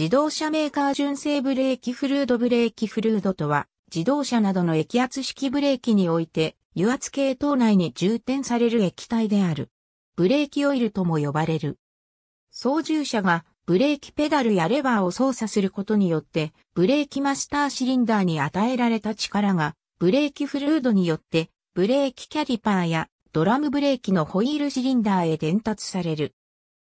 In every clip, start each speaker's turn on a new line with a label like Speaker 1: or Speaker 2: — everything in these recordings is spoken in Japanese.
Speaker 1: 自動車メーカー純正ブレーキフルードブレーキフルードとは、自動車などの液圧式ブレーキにおいて、油圧系統内に充填される液体である。ブレーキオイルとも呼ばれる。操縦者がブレーキペダルやレバーを操作することによって、ブレーキマスターシリンダーに与えられた力が、ブレーキフルードによって、ブレーキキャリパーやドラムブレーキのホイールシリンダーへ伝達される。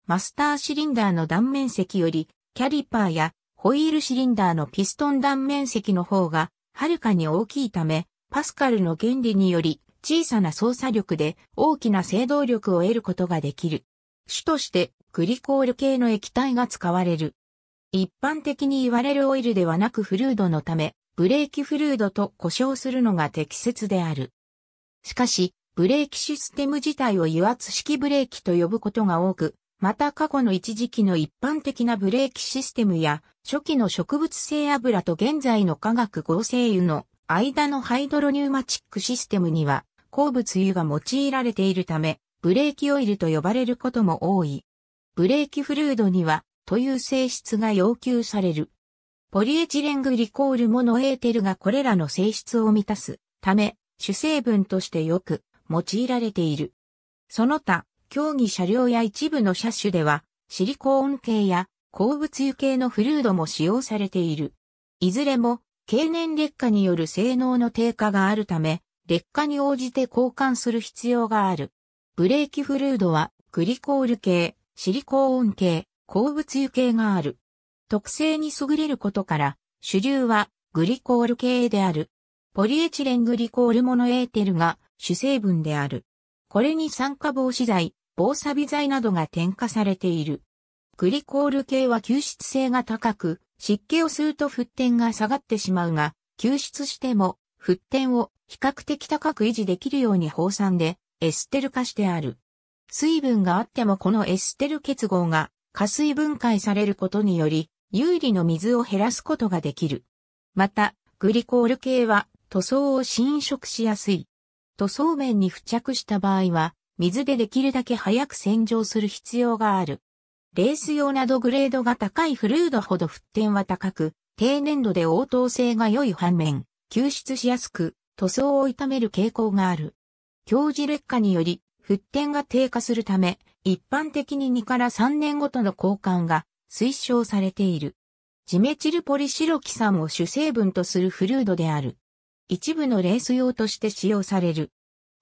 Speaker 1: マスターシリンダーの断面積よりキャリパーやホイールシリンダーのピストン断面積の方がはるかに大きいため、パスカルの原理により小さな操作力で大きな制動力を得ることができる。主としてグリコール系の液体が使われる。一般的に言われるオイルではなくフルードのため、ブレーキフルードと呼称するのが適切である。しかし、ブレーキシステム自体を油圧式ブレーキと呼ぶことが多く、また過去の一時期の一般的なブレーキシステムや初期の植物性油と現在の化学合成油の間のハイドロニューマチックシステムには鉱物油が用いられているためブレーキオイルと呼ばれることも多い。ブレーキフルードにはという性質が要求される。ポリエチレングリコールモノエーテルがこれらの性質を満たすため主成分としてよく用いられている。その他、競技車両や一部の車種では、シリコーン系や鉱物油系のフルードも使用されている。いずれも、経年劣化による性能の低下があるため、劣化に応じて交換する必要がある。ブレーキフルードは、グリコール系、シリコーン系、鉱物油系がある。特性に優れることから、主流はグリコール系である。ポリエチレングリコールモノエーテルが主成分である。これに酸化防止剤、防錆剤などが添加されている。グリコール系は吸湿性が高く、湿気を吸うと沸点が下がってしまうが、吸湿しても沸点を比較的高く維持できるように放散でエステル化してある。水分があってもこのエステル結合が加水分解されることにより、有利の水を減らすことができる。また、グリコール系は塗装を侵食しやすい。塗装面に付着した場合は、水でできるだけ早く洗浄する必要がある。レース用などグレードが高いフルードほど沸点は高く、低粘土で応答性が良い反面、救出しやすく、塗装を傷める傾向がある。強磁劣化により、沸点が低下するため、一般的に2から3年ごとの交換が推奨されている。ジメチルポリシロキサンを主成分とするフルードである。一部のレース用として使用される。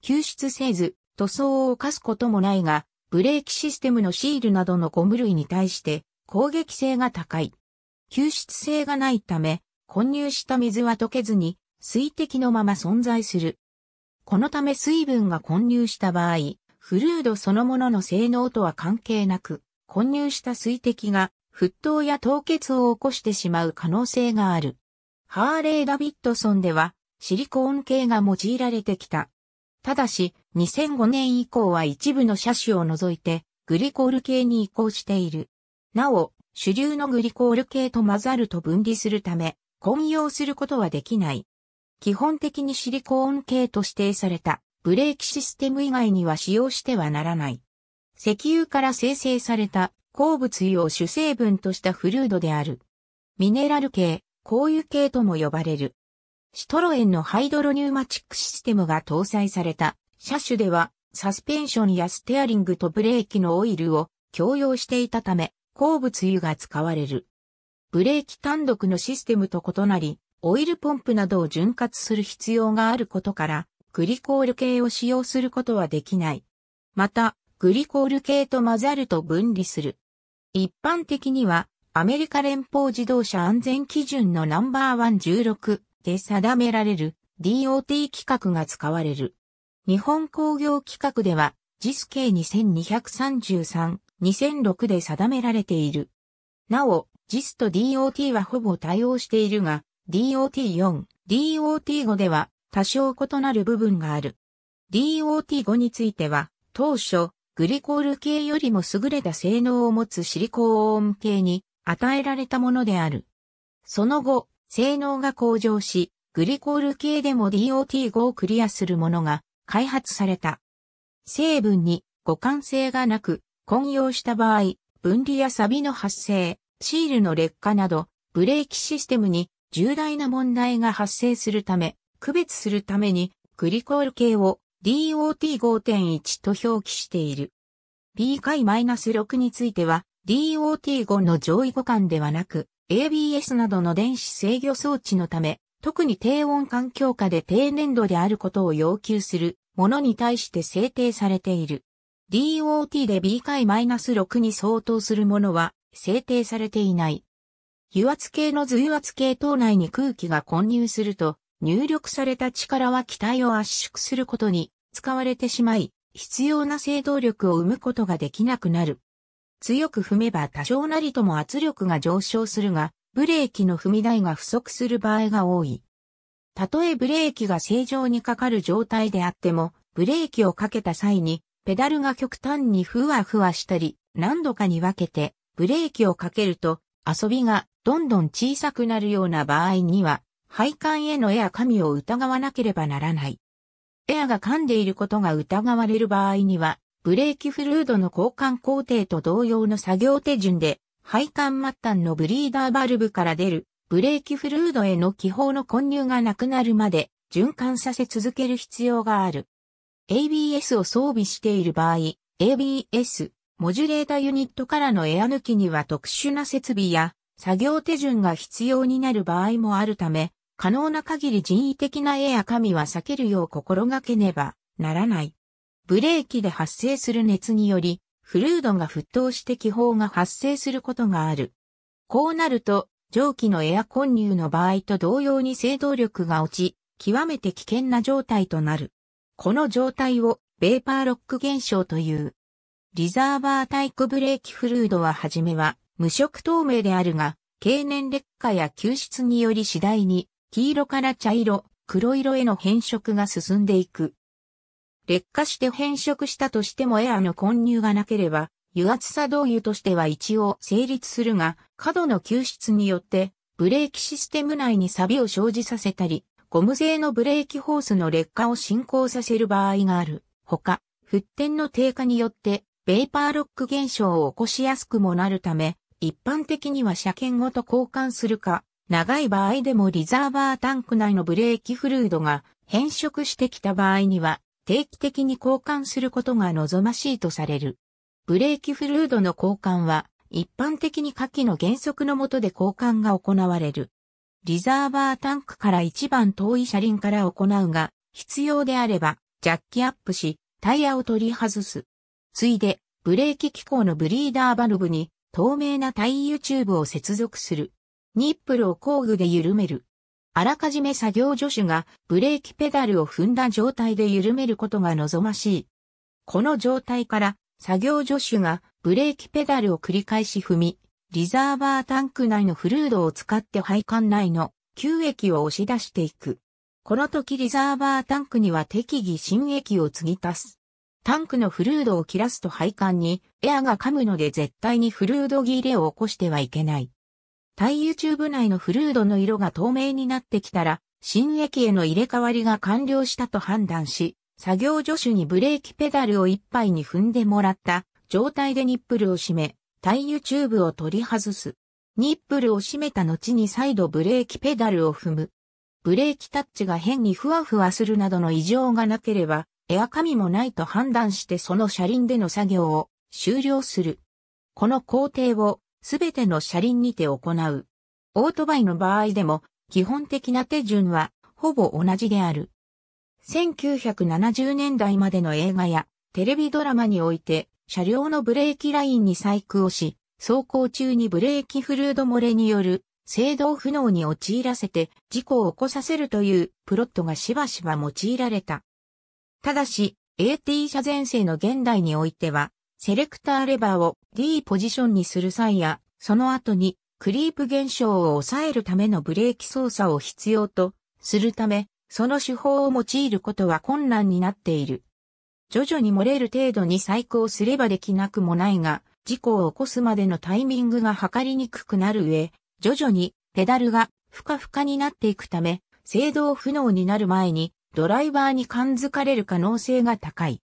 Speaker 1: 救出せず、塗装を犯すこともないが、ブレーキシステムのシールなどのゴム類に対して攻撃性が高い。吸湿性がないため、混入した水は溶けずに水滴のまま存在する。このため水分が混入した場合、フルードそのものの性能とは関係なく、混入した水滴が沸騰や凍結を起こしてしまう可能性がある。ハーレー・ダビッドソンではシリコーン系が用いられてきた。ただし、2005年以降は一部の車種を除いて、グリコール系に移行している。なお、主流のグリコール系と混ざると分離するため、混用することはできない。基本的にシリコーン系と指定されたブレーキシステム以外には使用してはならない。石油から生成された鉱物油を主成分としたフルードである。ミネラル系、鉱油系とも呼ばれる。シトロエンのハイドロニューマチックシステムが搭載された車種では、サスペンションやステアリングとブレーキのオイルを共用していたため、鉱物油が使われる。ブレーキ単独のシステムと異なり、オイルポンプなどを潤滑する必要があることから、グリコール系を使用することはできない。また、グリコール系と混ざると分離する。一般的には、アメリカ連邦自動車安全基準のナンバーワン1 6で定められる DOT 規格が使われる。日本工業規格では、JIS 計2233、2006で定められている。なお、JIS と DOT はほぼ対応しているが、DOT4、DOT5 では多少異なる部分がある。DOT5 については、当初、グリコール系よりも優れた性能を持つシリコーン系に与えられたものである。その後、性能が向上し、グリコール系でも DOT5 をクリアするものが開発された。成分に互換性がなく、混用した場合、分離や錆の発生、シールの劣化など、ブレーキシステムに重大な問題が発生するため、区別するために、グリコール系を DOT5.1 と表記している。B 回 -6 については、DOT5 の上位互換ではなく、ABS などの電子制御装置のため、特に低温環境下で低粘土であることを要求するものに対して制定されている。DOT で B 回 -6 に相当するものは制定されていない。油圧系の図油圧系等内に空気が混入すると、入力された力は機体を圧縮することに使われてしまい、必要な制動力を生むことができなくなる。強く踏めば多少なりとも圧力が上昇するが、ブレーキの踏み台が不足する場合が多い。たとえブレーキが正常にかかる状態であっても、ブレーキをかけた際に、ペダルが極端にふわふわしたり、何度かに分けて、ブレーキをかけると、遊びがどんどん小さくなるような場合には、配管へのエア紙を疑わなければならない。エアが噛んでいることが疑われる場合には、ブレーキフルードの交換工程と同様の作業手順で配管末端のブリーダーバルブから出るブレーキフルードへの気泡の混入がなくなるまで循環させ続ける必要がある。ABS を装備している場合、ABS、モジュレータユニットからのエア抜きには特殊な設備や作業手順が必要になる場合もあるため、可能な限り人為的なエア紙は避けるよう心がけねばならない。ブレーキで発生する熱により、フルードが沸騰して気泡が発生することがある。こうなると、蒸気のエア混入の場合と同様に制動力が落ち、極めて危険な状態となる。この状態をベーパーロック現象という。リザーバータイプブレーキフルードははじめは無色透明であるが、経年劣化や吸湿により次第に黄色から茶色、黒色への変色が進んでいく。劣化して変色したとしてもエアの混入がなければ、油圧作動油としては一応成立するが、過度の救出によって、ブレーキシステム内に錆を生じさせたり、ゴム製のブレーキホースの劣化を進行させる場合がある。ほか、沸点の低下によって、ベーパーロック現象を起こしやすくもなるため、一般的には車検ごと交換するか、長い場合でもリザーバータンク内のブレーキフルードが変色してきた場合には、定期的に交換することが望ましいとされる。ブレーキフルードの交換は、一般的に下記の原則の下で交換が行われる。リザーバータンクから一番遠い車輪から行うが、必要であれば、ジャッキアップし、タイヤを取り外す。ついで、ブレーキ機構のブリーダーバルブに、透明なタイ油チューブを接続する。ニップルを工具で緩める。あらかじめ作業助手がブレーキペダルを踏んだ状態で緩めることが望ましい。この状態から作業助手がブレーキペダルを繰り返し踏み、リザーバータンク内のフルードを使って配管内の吸液を押し出していく。この時リザーバータンクには適宜新液を継ぎ足す。タンクのフルードを切らすと配管にエアが噛むので絶対にフルード切れを起こしてはいけない。体油チューブ内のフルードの色が透明になってきたら、新液への入れ替わりが完了したと判断し、作業助手にブレーキペダルを一杯に踏んでもらった状態でニップルを閉め、体油チューブを取り外す。ニップルを閉めた後に再度ブレーキペダルを踏む。ブレーキタッチが変にふわふわするなどの異常がなければ、エア紙もないと判断してその車輪での作業を終了する。この工程をすべての車輪にて行う。オートバイの場合でも、基本的な手順は、ほぼ同じである。1970年代までの映画や、テレビドラマにおいて、車両のブレーキラインに細工をし、走行中にブレーキフルード漏れによる制動不能に陥らせて事故を起こさせるというプロットがしばしば用いられた。ただし、AT 車前世の現代においては、セレクターレバーを D ポジションにする際や、その後にクリープ現象を抑えるためのブレーキ操作を必要とするため、その手法を用いることは困難になっている。徐々に漏れる程度に再考すればできなくもないが、事故を起こすまでのタイミングが測りにくくなる上、徐々にペダルがふかふかになっていくため、制動不能になる前にドライバーに感づかれる可能性が高い。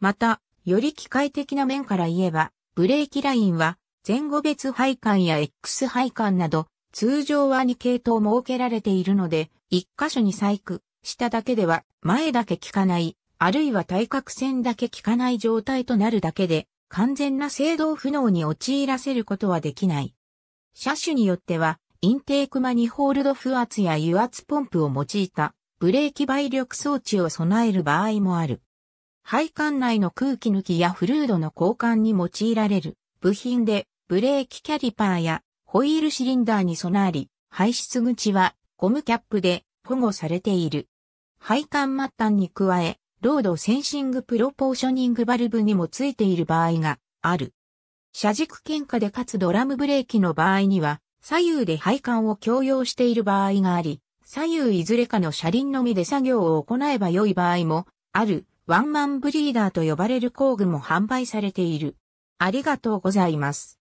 Speaker 1: また、より機械的な面から言えば、ブレーキラインは前後別配管や X 配管など、通常は2系統設けられているので、1箇所に細工しただけでは前だけ効かない、あるいは対角線だけ効かない状態となるだけで、完全な制動不能に陥らせることはできない。車種によっては、インテークマニホールド負圧や油圧ポンプを用いたブレーキ倍力装置を備える場合もある。配管内の空気抜きやフルードの交換に用いられる部品で、ブレーキキャリパーやホイールシリンダーに備わり、排出口はゴムキャップで保護されている。配管末端に加え、ロードセンシングプロポーショニングバルブにもついている場合がある。車軸喧嘩でかつドラムブレーキの場合には、左右で配管を共用している場合があり、左右いずれかの車輪のみで作業を行えば良い場合もあるワンマンブリーダーと呼ばれる工具も販売されている。ありがとうございます。